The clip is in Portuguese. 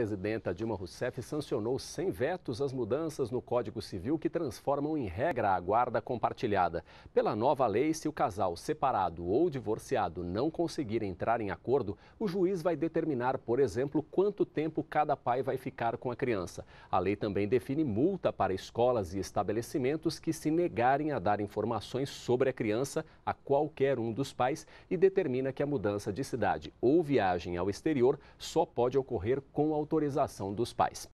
presidenta Dilma Rousseff sancionou sem vetos as mudanças no Código Civil que transformam em regra a guarda compartilhada. Pela nova lei, se o casal separado ou divorciado não conseguir entrar em acordo, o juiz vai determinar, por exemplo, quanto tempo cada pai vai ficar com a criança. A lei também define multa para escolas e estabelecimentos que se negarem a dar informações sobre a criança a qualquer um dos pais e determina que a mudança de cidade ou viagem ao exterior só pode ocorrer com autorização autorização dos pais.